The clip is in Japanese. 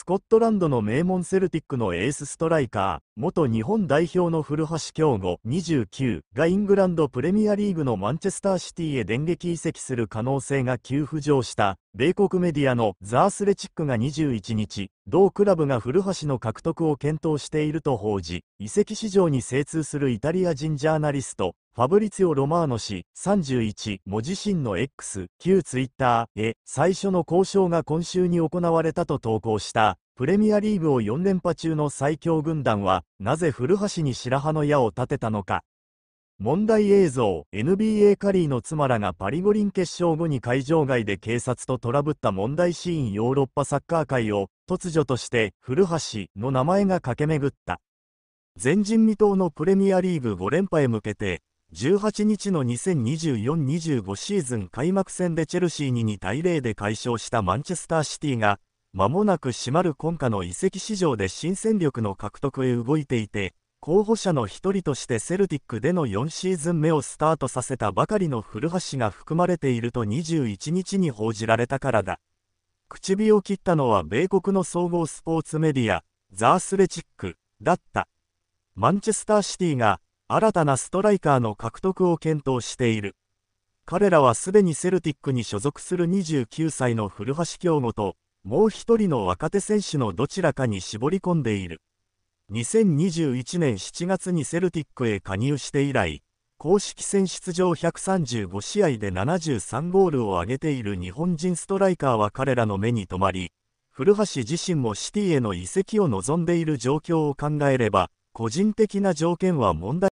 スコットランドの名門セルティックのエースストライカー、元日本代表の古橋京吾29がイングランドプレミアリーグのマンチェスターシティへ電撃移籍する可能性が急浮上した米国メディアのザ・アスレチックが21日、同クラブが古橋の獲得を検討していると報じ、移籍市場に精通するイタリア人ジャーナリスト、ファブリツィオ・ロマーノ氏31も自身の X 旧ツイッターへ最初の交渉が今週に行われたと投稿したプレミアリーグを4連覇中の最強軍団はなぜ古橋に白羽の矢を立てたのか問題映像 NBA カリーの妻らがパリ五輪決勝後に会場外で警察とトラブった問題シーンヨーロッパサッカー界を突如として古橋の名前が駆け巡った前人未到のプレミアリーグ5連覇へ向けて18日の2024-25シーズン開幕戦でチェルシーに2対0で快勝したマンチェスターシティが、間もなく閉まる今夏の移籍市場で新戦力の獲得へ動いていて、候補者の一人としてセルティックでの4シーズン目をスタートさせたばかりの古橋が含まれていると21日に報じられたからだ。口火を切ったのは米国の総合スポーツメディア、ザ・アスレチック、だった。マンチェスターシティが、新たなストライカーの獲得を検討している。彼らはすでにセルティックに所属する29歳の古橋京吾と、もう1人の若手選手のどちらかに絞り込んでいる。2021年7月にセルティックへ加入して以来、公式戦出場135試合で73ゴールを挙げている日本人ストライカーは彼らの目に留まり、古橋自身もシティへの移籍を望んでいる状況を考えれば、個人的な条件は問題